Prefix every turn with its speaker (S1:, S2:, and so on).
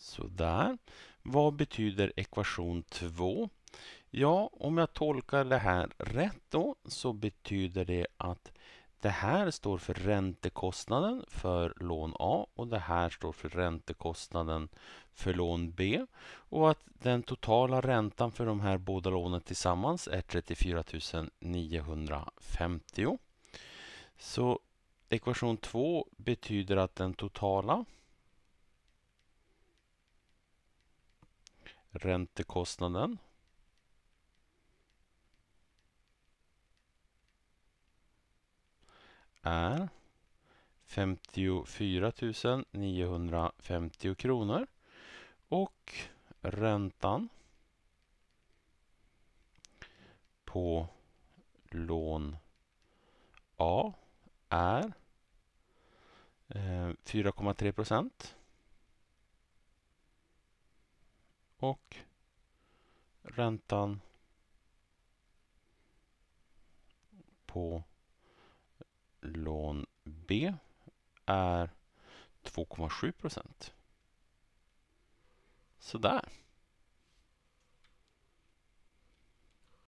S1: Sådär. Vad betyder ekvation 2? Ja, om jag tolkar det här rätt då så betyder det att det här står för räntekostnaden för lån A och det här står för räntekostnaden för lån B. Och att den totala räntan för de här båda lånen tillsammans är 34 950. Så ekvation 2 betyder att den totala räntekostnaden är 54 950 kronor och räntan på lån A är 4,3 eh, procent. och räntan på lån B är 2,7 procent. Sådär.